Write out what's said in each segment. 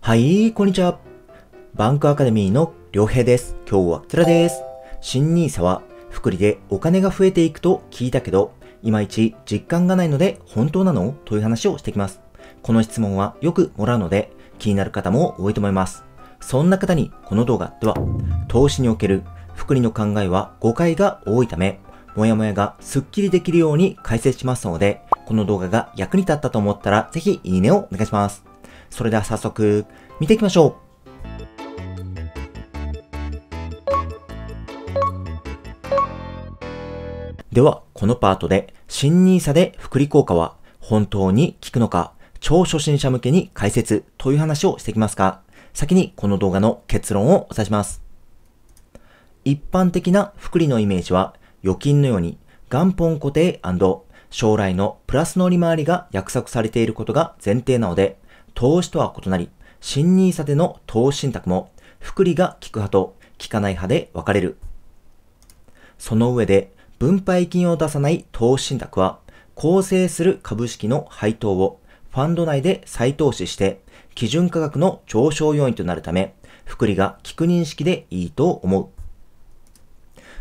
はい、こんにちは。バンクアカデミーの良平です。今日はこちらです。新 nisa は福利でお金が増えていくと聞いたけど、いまいち実感がないので本当なのという話をしてきます。この質問はよくもらうので気になる方も多いと思います。そんな方にこの動画では、投資における福利の考えは誤解が多いため、もやもやがスッキリできるように解説しますので、この動画が役に立ったと思ったら、ぜひいいねをお願いします。それでは早速、見ていきましょう。では、このパートで、新 n 者で福利効果は本当に効くのか、超初心者向けに解説という話をしてきますが、先にこの動画の結論をお伝えします。一般的な福利のイメージは、預金のように元本固定将来のプラスの利回りが約束されていることが前提なので、投資とは異なり、新 n i s での投資信託も、福利が効く派と効かない派で分かれる。その上で、分配金を出さない投資信託は、構成する株式の配当をファンド内で再投資して、基準価格の上昇要因となるため、福利が効く認識でいいと思う。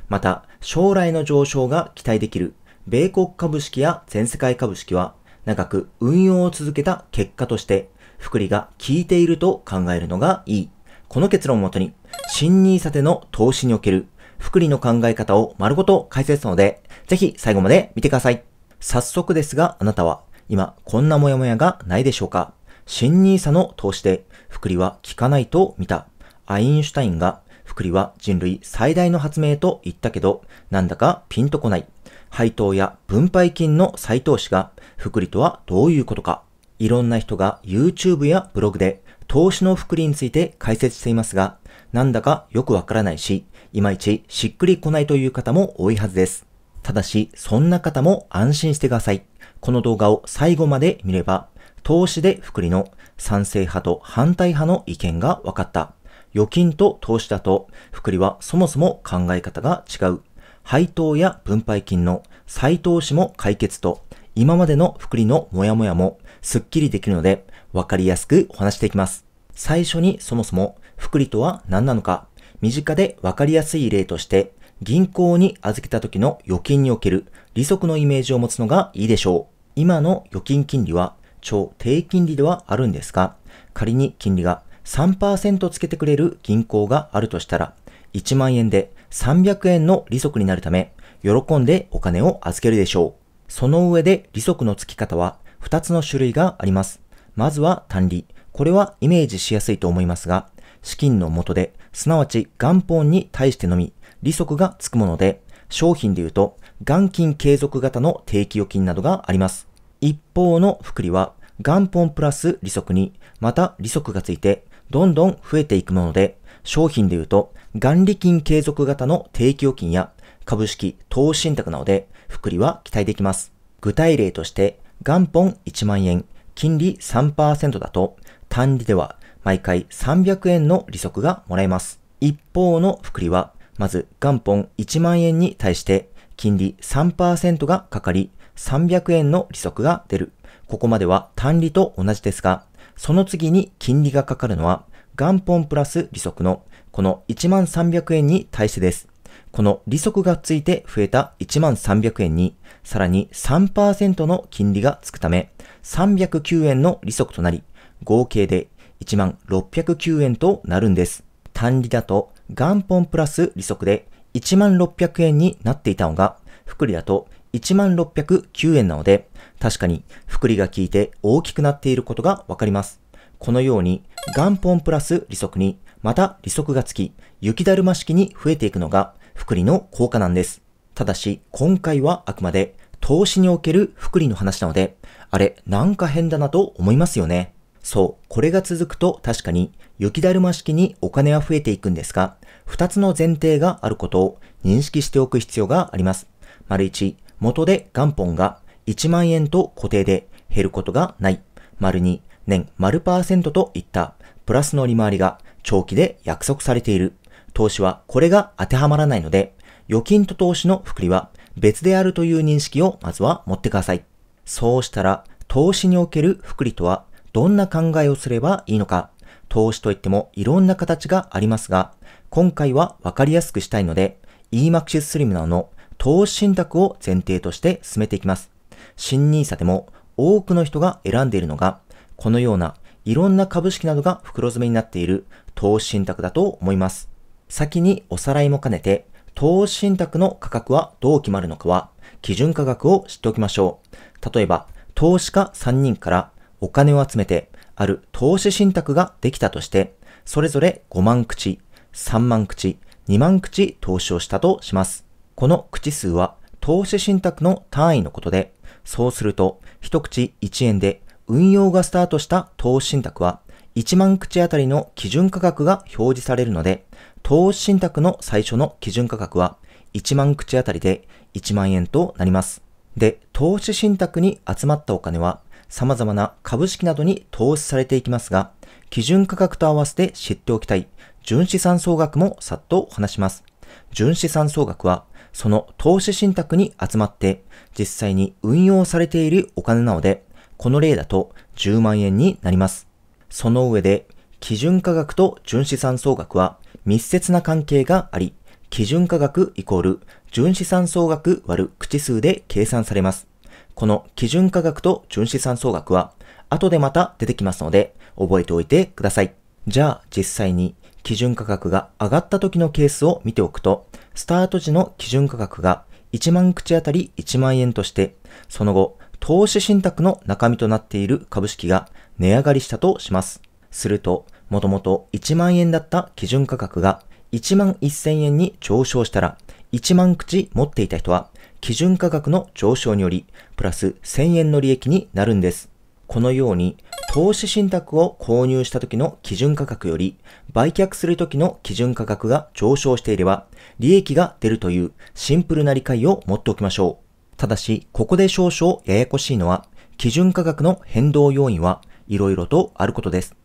また、将来の上昇が期待できる米国株式や全世界株式は長く運用を続けた結果として、福利が効いていると考えるのがいい。この結論をもとに、新ニーサでの投資における福利の考え方を丸ごと解説ので、ぜひ最後まで見てください。早速ですが、あなたは今こんなモヤモヤがないでしょうか新 nisa の投資で福利は効かないと見た。アインシュタインが福利は人類最大の発明と言ったけど、なんだかピンとこない。配当や分配金の再投資が福利とはどういうことか。いろんな人が YouTube やブログで投資の福利について解説していますが、なんだかよくわからないし、いまいちしっくりこないという方も多いはずです。ただし、そんな方も安心してください。この動画を最後まで見れば、投資で福利の賛成派と反対派の意見が分かった。預金と投資だと、福利はそもそも考え方が違う。配当や分配金の再投資も解決と、今までの福利のモヤモヤもスッキリできるので、わかりやすくお話していきます。最初にそもそも福利とは何なのか、身近でわかりやすい例として、銀行に預けた時の預金における利息のイメージを持つのがいいでしょう。今の預金金利は超低金利ではあるんですが、仮に金利が3%つけてくれる銀行があるとしたら、1万円で300円の利息になるため、喜んでお金を預けるでしょう。その上で利息の付き方は2つの種類があります。まずは単利。これはイメージしやすいと思いますが、資金の元で、すなわち元本に対してのみ、利息が付くもので、商品で言うと、元金継続型の定期預金などがあります。一方の福利は、元本プラス利息に、また利息がついて、どんどん増えていくもので、商品で言うと、元利金継続型の定期預金や株式、投資信託などで、福利は期待できます。具体例として、元本1万円、金利3%だと、単利では毎回300円の利息がもらえます。一方の福利は、まず元本1万円に対して金利3%がかかり300円の利息が出る。ここまでは単利と同じですが、その次に金利がかかるのは、元本プラス利息のこの1300円に対してです。この利息がついて増えた1300円に、さらに3%の金利がつくため、309円の利息となり、合計で1609円となるんです。単利だと元本プラス利息で1600円になっていたのが、福利だと1609円なので、確かに、ふくりが効いて大きくなっていることがわかります。このように、元本プラス利息に、また利息がつき、雪だるま式に増えていくのが、福利の効果なんです。ただし、今回はあくまで、投資における福利の話なので、あれ、なんか変だなと思いますよね。そう、これが続くと確かに、雪だるま式にお金は増えていくんですが、二つの前提があることを認識しておく必要があります。丸一、元で元本が1万円と固定で減ることがない、丸2年丸パーセントといったプラスの利回りが長期で約束されている。投資はこれが当てはまらないので、預金と投資の福利は別であるという認識をまずは持ってください。そうしたら、投資における福利とはどんな考えをすればいいのか。投資といってもいろんな形がありますが、今回はわかりやすくしたいので、EMAXIS Slim などの投資信託を前提として進めていきます。新ニーサでも多くの人が選んでいるのが、このようないろんな株式などが袋詰めになっている投資信託だと思います。先におさらいも兼ねて、投資信託の価格はどう決まるのかは、基準価格を知っておきましょう。例えば、投資家3人からお金を集めて、ある投資信託ができたとして、それぞれ5万口、3万口、2万口投資をしたとします。この口数は投資信託の単位のことで、そうすると、一口1円で運用がスタートした投資信託は、1万口あたりの基準価格が表示されるので、投資信託の最初の基準価格は、1万口あたりで1万円となります。で、投資信託に集まったお金は、様々な株式などに投資されていきますが、基準価格と合わせて知っておきたい純資産総額もさっとお話します。純資産総額は、その投資信託に集まって、実際に運用されているお金なので、この例だと10万円になります。その上で、基準価額と純資産総額は密接な関係があり、基準価額イコール純資産総額割る口数で計算されます。この基準価額と純資産総額は後でまた出てきますので覚えておいてください。じゃあ実際に基準価格が上がった時のケースを見ておくと、スタート時の基準価格が1万口当たり1万円として、その後、投資信託の中身となっている株式が値上がりしたとします。すると、もともと1万円だった基準価格が1万1000円に上昇したら、1万口持っていた人は、基準価格の上昇により、プラス1000円の利益になるんです。このように投資信託を購入した時の基準価格より売却する時の基準価格が上昇していれば利益が出るというシンプルな理解を持っておきましょう。ただし、ここで少々ややこしいのは基準価格の変動要因はいろいろとあることです。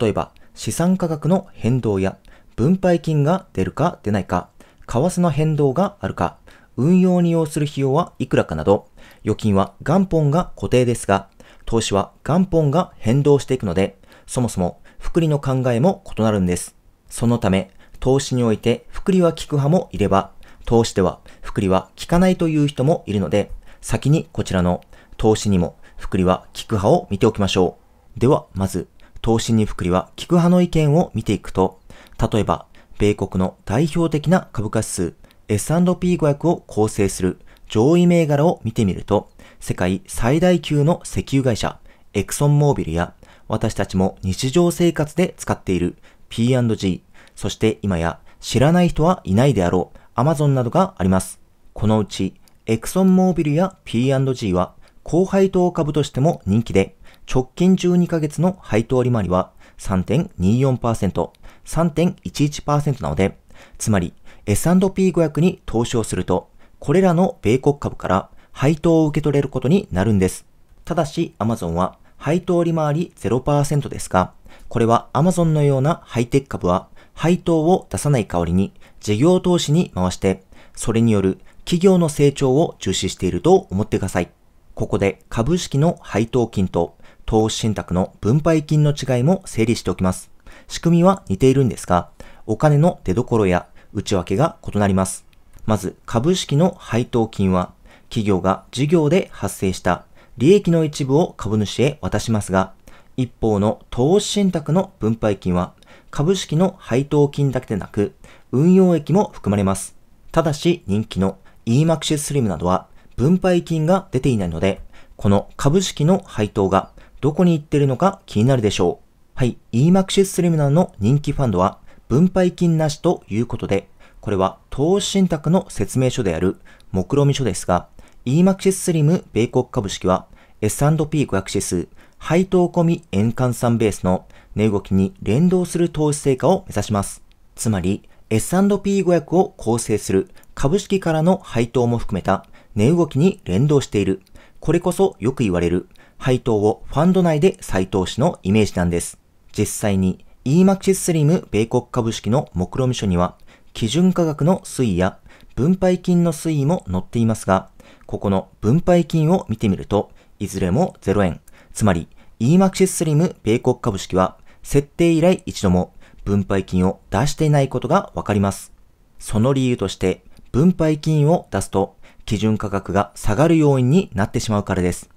例えば、資産価格の変動や分配金が出るか出ないか、為替の変動があるか、運用に要する費用はいくらかなど、預金は元本が固定ですが、投資は元本が変動していくので、そもそも複利の考えも異なるんです。そのため、投資において複利は効く派もいれば、投資では複利は効かないという人もいるので、先にこちらの投資にも複利は効く派を見ておきましょう。では、まず、投資に複利は効く派の意見を見ていくと、例えば、米国の代表的な株価指数 S&P500 を構成する上位銘柄を見てみると、世界最大級の石油会社、エクソンモービルや、私たちも日常生活で使っている P&G、そして今や知らない人はいないであろう、アマゾンなどがあります。このうち、エクソンモービルや P&G は、高配当株としても人気で、直近12ヶ月の配当利回りは3.24%、3.11%なので、つまり S&P500 に投資をすると、これらの米国株から配当を受け取れることになるんです。ただしアマゾンは配当利回り0%ですが、これはアマゾンのようなハイテク株は配当を出さない代わりに事業投資に回して、それによる企業の成長を重視していると思ってください。ここで株式の配当金と投資信託の分配金の違いも整理しておきます。仕組みは似ているんですが、お金の出所や内訳が異なります。まず、株式の配当金は、企業が事業で発生した利益の一部を株主へ渡しますが、一方の投資信託の分配金は、株式の配当金だけでなく、運用益も含まれます。ただし、人気の EMAX Slim などは、分配金が出ていないので、この株式の配当がどこに行ってるのか気になるでしょう。はい、EMAX Slim などの人気ファンドは、分配金なしということで、これは投資信託の説明書である目論見書ですが、EMAXIS スリム米国株式は S&P500 指数配当込み円換算ベースの値動きに連動する投資成果を目指します。つまり S&P500 を構成する株式からの配当も含めた値動きに連動している。これこそよく言われる配当をファンド内で再投資のイメージなんです。実際に EMAXIS スリム米国株式の目論見書には基準価格の推移や分配金の推移も載っていますが、ここの分配金を見てみると、いずれも0円。つまり、EMAXIS SLIM 米国株式は、設定以来一度も分配金を出していないことがわかります。その理由として、分配金を出すと、基準価格が下がる要因になってしまうからです。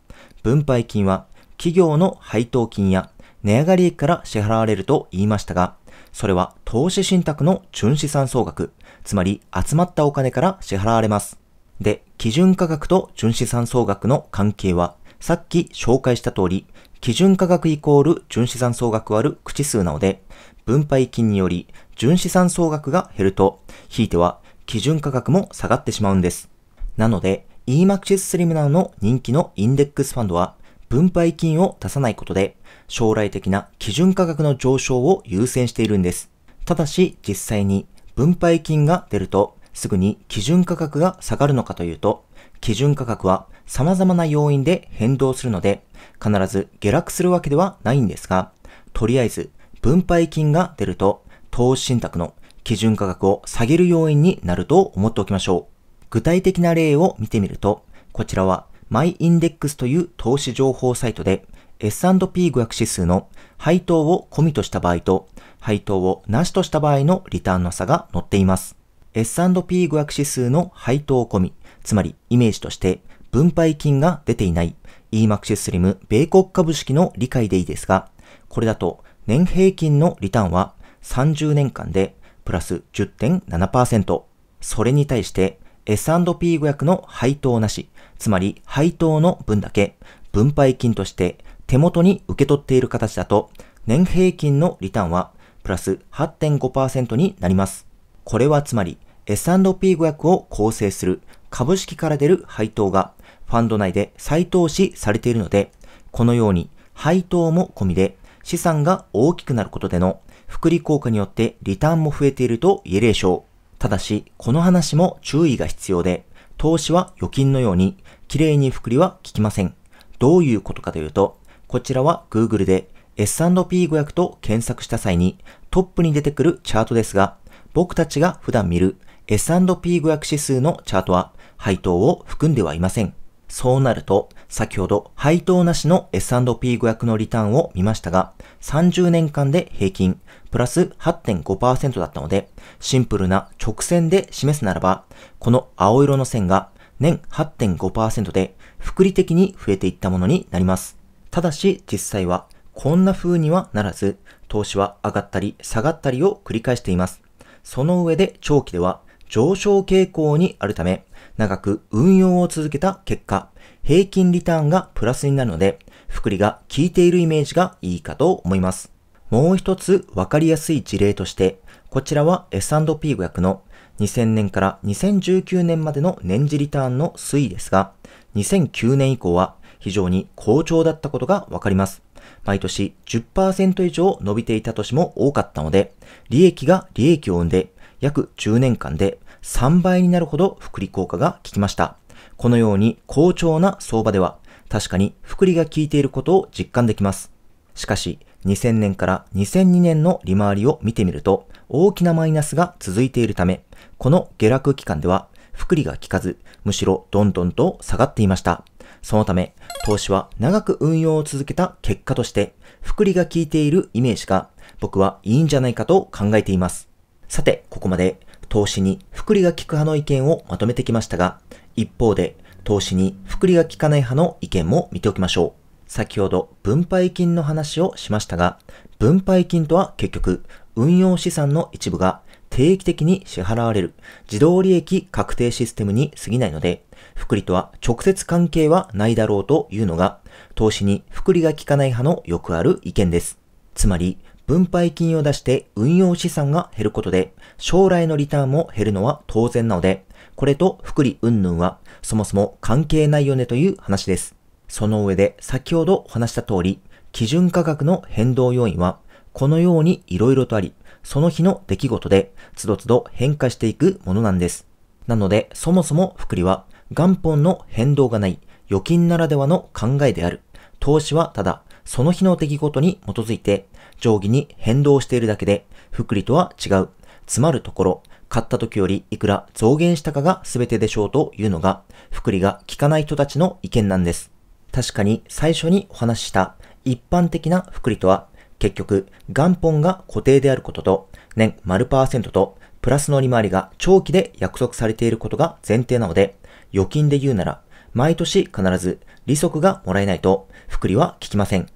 分配金は、企業の配当金や値上がり益から支払われると言いましたが、それは投資信託の純資産総額、つまり集まったお金から支払われます。で、基準価格と純資産総額の関係は、さっき紹介した通り、基準価格イコール純資産総額割る口数なので、分配金により純資産総額が減ると、ひいては基準価格も下がってしまうんです。なので、EMAXIS Slim などの人気のインデックスファンドは、分配金を出さないことで、将来的な基準価格の上昇を優先しているんです。ただし実際に分配金が出るとすぐに基準価格が下がるのかというと、基準価格は様々な要因で変動するので、必ず下落するわけではないんですが、とりあえず分配金が出ると、投資信託の基準価格を下げる要因になると思っておきましょう。具体的な例を見てみると、こちらはマイインデックスという投資情報サイトで S&P 500指数の配当を込みとした場合と配当をなしとした場合のリターンの差が載っています。S&P500 指数の配当込み、つまりイメージとして分配金が出ていない EMAX スリム米国株式の理解でいいですが、これだと年平均のリターンは30年間でプラス10.7%。それに対して S&P500 の配当なし、つまり配当の分だけ分配金として手元に受け取っている形だと、年平均のリターンはプラス8.5%になります。これはつまり S&P500 を構成する株式から出る配当がファンド内で再投資されているので、このように配当も込みで資産が大きくなることでの福利効果によってリターンも増えていると言えるでしょう。ただし、この話も注意が必要で、投資は預金のように、綺麗に複利は効きません。どういうことかというと、こちらは Google で S&P500 と検索した際にトップに出てくるチャートですが、僕たちが普段見る S&P500 指数のチャートは配当を含んではいません。そうなると、先ほど配当なしの S&P500 のリターンを見ましたが、30年間で平均、プラス8.5%だったので、シンプルな直線で示すならば、この青色の線が年8.5%で、複利的に増えていったものになります。ただし、実際は、こんな風にはならず、投資は上がったり下がったりを繰り返しています。その上で長期では上昇傾向にあるため、長く運用を続けた結果、平均リターンがプラスになるので、福利が効いているイメージがいいかと思います。もう一つ分かりやすい事例として、こちらは S&P500 の2000年から2019年までの年次リターンの推移ですが、2009年以降は非常に好調だったことがわかります。毎年10%以上伸びていた年も多かったので、利益が利益を生んで、約10年間で3倍になるほど福利効果が効きました。このように好調な相場では、確かに福利が効いていることを実感できます。しかし、2000年から2002年の利回りを見てみると、大きなマイナスが続いているため、この下落期間では、福利が効かず、むしろどんどんと下がっていました。そのため、投資は長く運用を続けた結果として、福利が効いているイメージが、僕はいいんじゃないかと考えています。さて、ここまで投資に福利が効く派の意見をまとめてきましたが、一方で投資に福利が効かない派の意見も見ておきましょう。先ほど分配金の話をしましたが、分配金とは結局、運用資産の一部が定期的に支払われる自動利益確定システムに過ぎないので、福利とは直接関係はないだろうというのが、投資に福利が効かない派のよくある意見です。つまり、分配金を出して運用資産が減ることで、将来のリターンも減るのは当然なので、これと福利云々はそもそも関係ないよねという話です。その上で先ほどお話した通り、基準価格の変動要因は、このように色々とあり、その日の出来事で、つどつど変化していくものなんです。なので、そもそも福利は、元本の変動がない、預金ならではの考えである。投資はただ、その日の出来事に基づいて、定規に変動しているだけで、福利とは違う。詰まるところ、買った時よりいくら増減したかが全てでしょうというのが、福利が効かない人たちの意見なんです。確かに最初にお話しした一般的な福利とは、結局元本が固定であることと、年丸パーセントと、プラスの利回りが長期で約束されていることが前提なので、預金で言うなら、毎年必ず利息がもらえないと、福利は効きません。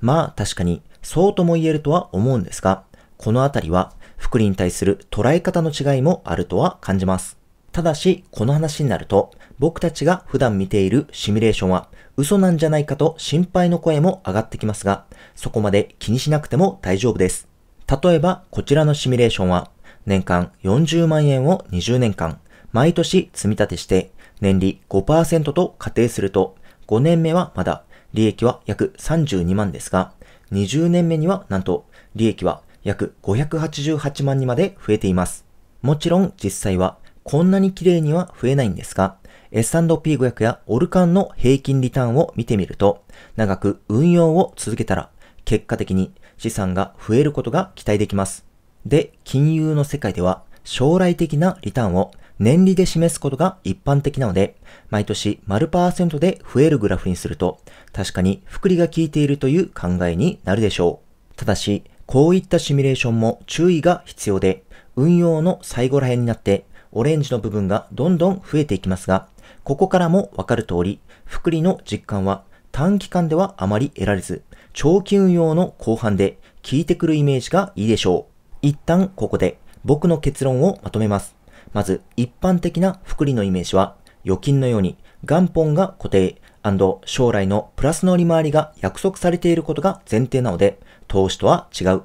まあ確かにそうとも言えるとは思うんですが、このあたりは福利に対する捉え方の違いもあるとは感じます。ただし、この話になると、僕たちが普段見ているシミュレーションは嘘なんじゃないかと心配の声も上がってきますが、そこまで気にしなくても大丈夫です。例えば、こちらのシミュレーションは、年間40万円を20年間、毎年積み立てして、年利5%と仮定すると、5年目はまだ、利益は約32万ですが、20年目にはなんと利益は約588万にまで増えています。もちろん実際はこんなに綺麗には増えないんですが、S&P500 やオルカンの平均リターンを見てみると、長く運用を続けたら、結果的に資産が増えることが期待できます。で、金融の世界では将来的なリターンを年利で示すことが一般的なので、毎年丸パーセントで増えるグラフにすると、確かに複利が効いているという考えになるでしょう。ただし、こういったシミュレーションも注意が必要で、運用の最後ら辺になって、オレンジの部分がどんどん増えていきますが、ここからもわかる通り、複利の実感は短期間ではあまり得られず、長期運用の後半で効いてくるイメージがいいでしょう。一旦ここで僕の結論をまとめます。まず、一般的な複利のイメージは、預金のように元本が固定、将来のプラスの利回りが約束されていることが前提なので、投資とは違う。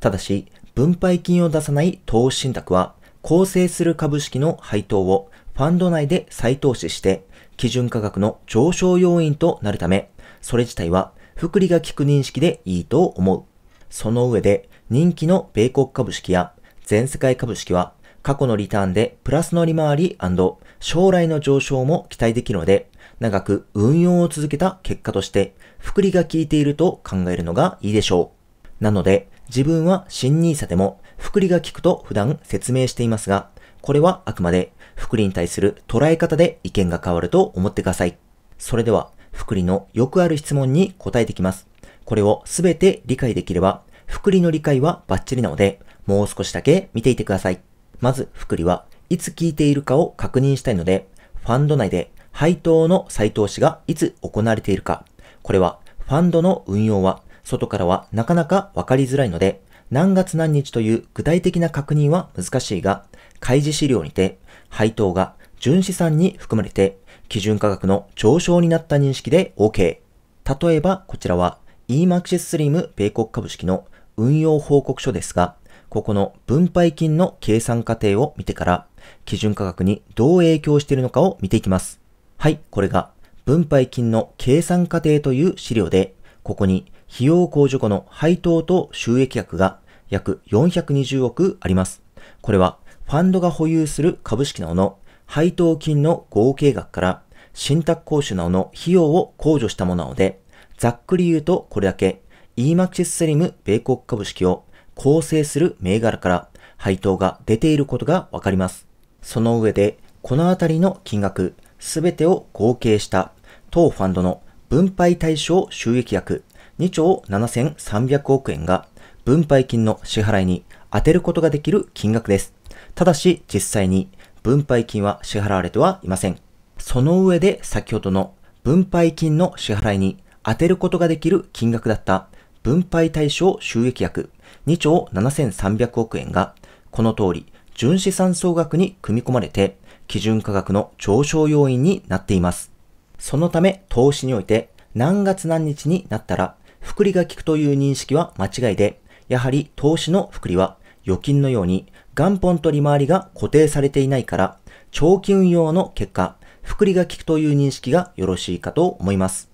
ただし、分配金を出さない投資信託は、構成する株式の配当をファンド内で再投資して、基準価格の上昇要因となるため、それ自体は福利が効く認識でいいと思う。その上で、人気の米国株式や全世界株式は過去のリターンでプラスの利回り将来の上昇も期待できるので、長く運用を続けた結果として、福利が効いていると考えるのがいいでしょう。なので、自分は新 nisa でも福利が効くと普段説明していますが、これはあくまで福利に対する捉え方で意見が変わると思ってください。それでは、福利のよくある質問に答えてきます。これをすべて理解できれば、福利の理解はバッチリなので、もう少しだけ見ていてください。まず、福利はいつ聞いているかを確認したいので、ファンド内で配当の再投資がいつ行われているか。これは、ファンドの運用は、外からはなかなかわかりづらいので、何月何日という具体的な確認は難しいが、開示資料にて、配当が純資産に含まれて、基準価格の上昇になった認識で OK。例えば、こちらは EMAXIS SLIM 米国株式の運用報告書ですが、ここの分配金の計算過程を見てから、基準価格にどう影響しているのかを見ていきます。はい、これが分配金の計算過程という資料で、ここに費用控除後の配当と収益額が約420億あります。これはファンドが保有する株式などの配当金の合計額から信託講習などの費用を控除したものなので、ざっくり言うとこれだけ EMAXIS SLIM 米国株式を構成する銘柄から配当が出ていることがわかります。その上で、このあたりの金額、すべてを合計した当ファンドの分配対象収益額2兆7300億円が分配金の支払いに充てることができる金額です。ただし実際に分配金は支払われてはいません。その上で先ほどの分配金の支払いに充てることができる金額だった分配対象収益額2兆7300億円が、この通り、純資産総額に組み込まれて、基準価格の上昇要因になっています。そのため、投資において、何月何日になったら、福利が効くという認識は間違いで、やはり投資の福利は、預金のように元本と利回りが固定されていないから、長期運用の結果、福利が効くという認識がよろしいかと思います。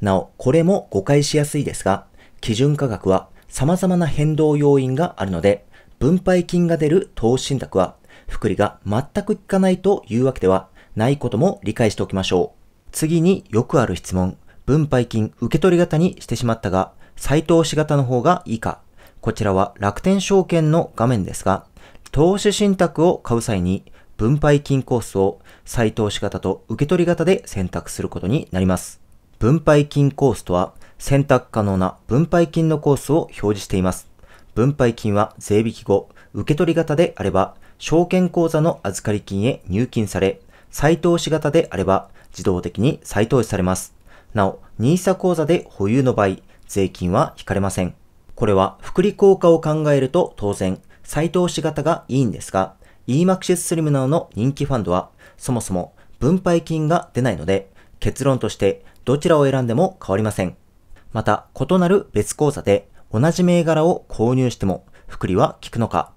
なお、これも誤解しやすいですが、基準価格は様々な変動要因があるので、分配金が出る投資信託は、福利が全く効かないというわけではないことも理解しておきましょう。次によくある質問。分配金受け取り型にしてしまったが、再投資型の方がいいかこちらは楽天証券の画面ですが、投資信託を買う際に分配金コースを再投資型と受け取り型で選択することになります。分配金コースとは選択可能な分配金のコースを表示しています。分配金は税引き後、受け取り型であれば、証券口座の預かり金へ入金され、再投資型であれば、自動的に再投資されます。なお、NISA 口座で保有の場合、税金は引かれません。これは、福利効果を考えると当然、再投資型がいいんですが、EMAXIS SLIM などの人気ファンドは、そもそも分配金が出ないので、結論としてどちらを選んでも変わりません。また、異なる別口座で同じ銘柄を購入しても、福利は効くのか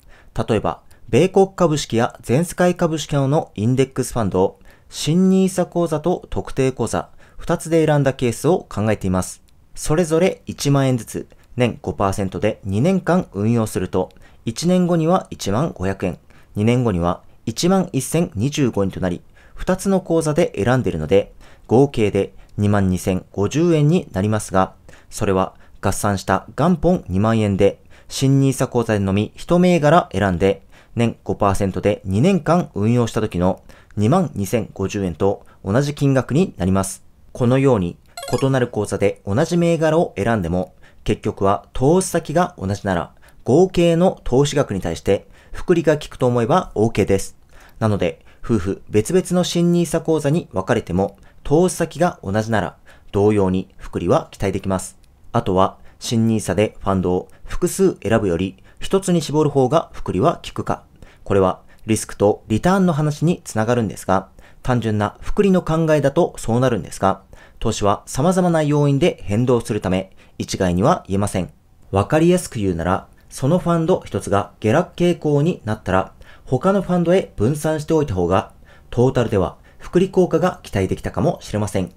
例えば、米国株式や全世界株式などのインデックスファンドを、新ニーサ口座と特定口座、二つで選んだケースを考えています。それぞれ1万円ずつ、年5%で2年間運用すると、1年後には1万500円、2年後には1万1025円となり、2つの口座で選んでいるので、合計で22,050円になりますが、それは合算した元本2万円で、新ニーサ口座でのみ一銘柄選んで、年5%で2年間運用した時の22,050円と同じ金額になります。このように、異なる口座で同じ銘柄を選んでも、結局は投資先が同じなら、合計の投資額に対して、福利が効くと思えば OK です。なので、夫婦別々の新ニーサ口座に分かれても、投資先が同じなら、同様に福利は期待できます。あとは、新 nisa でファンドを複数選ぶより、一つに絞る方が福利は効くか。これは、リスクとリターンの話につながるんですが、単純な福利の考えだとそうなるんですが、投資は様々な要因で変動するため、一概には言えません。わかりやすく言うなら、そのファンド一つが下落傾向になったら、他のファンドへ分散しておいた方が、トータルでは福利効果が期待できたかもしれません。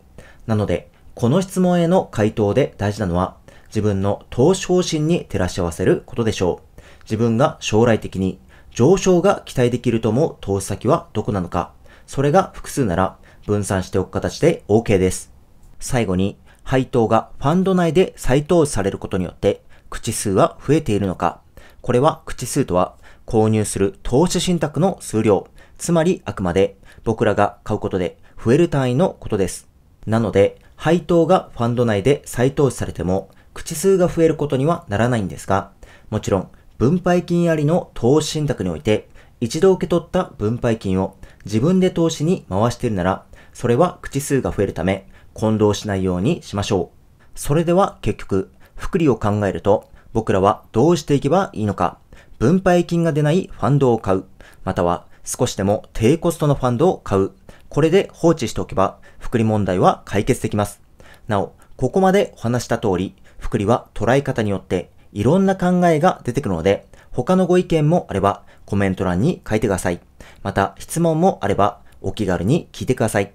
なので、この質問への回答で大事なのは、自分の投資方針に照らし合わせることでしょう。自分が将来的に上昇が期待できるとも投資先はどこなのか。それが複数なら分散しておく形で OK です。最後に、配当がファンド内で再投資されることによって口数は増えているのか。これは口数とは購入する投資信託の数量。つまりあくまで僕らが買うことで増える単位のことです。なので、配当がファンド内で再投資されても、口数が増えることにはならないんですが、もちろん、分配金ありの投資信託において、一度受け取った分配金を自分で投資に回しているなら、それは口数が増えるため、混同しないようにしましょう。それでは結局、福利を考えると、僕らはどうしていけばいいのか、分配金が出ないファンドを買う、または少しでも低コストのファンドを買う、これで放置しておけば、福利問題は解決できます。なお、ここまでお話した通り、福利は捉え方によっていろんな考えが出てくるので、他のご意見もあればコメント欄に書いてください。また質問もあればお気軽に聞いてください。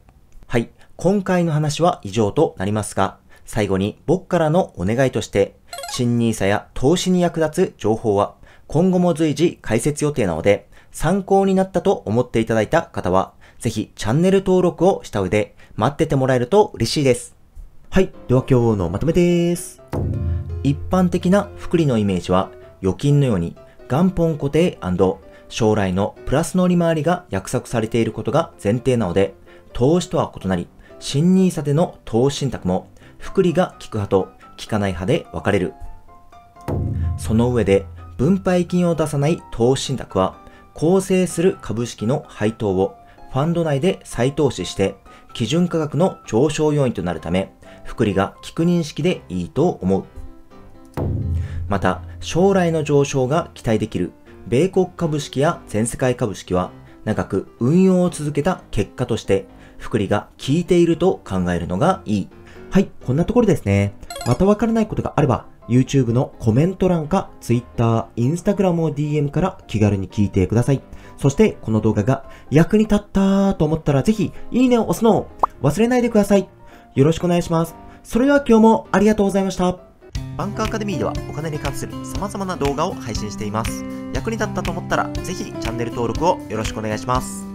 はい、今回の話は以上となりますが、最後に僕からのお願いとして、新 nisa や投資に役立つ情報は今後も随時解説予定なので、参考になったと思っていただいた方は、ぜひチャンネル登録をした上で待っててもらえると嬉しいです。はい。では今日のまとめです。一般的な福利のイメージは、預金のように元本固定将来のプラスの利回りが約束されていることが前提なので、投資とは異なり、新 n i s での投資信託も、福利が効く派と効かない派で分かれる。その上で、分配金を出さない投資信託は、構成する株式の配当をファンド内で再投資して、基準価格の上昇要因となるため、福利が効く認識でいいと思う。また、将来の上昇が期待できる米国株式や全世界株式は、長く運用を続けた結果として、福利が効いていると考えるのがいい。はい、こんなところですね。またわからないことがあれば、YouTube のコメント欄か Twitter、Instagram を DM から気軽に聞いてください。そしてこの動画が役に立ったと思ったらぜひいいねを押すのを忘れないでください。よろしくお願いします。それでは今日もありがとうございました。バンクアカデミーではお金に関する様々な動画を配信しています。役に立ったと思ったらぜひチャンネル登録をよろしくお願いします。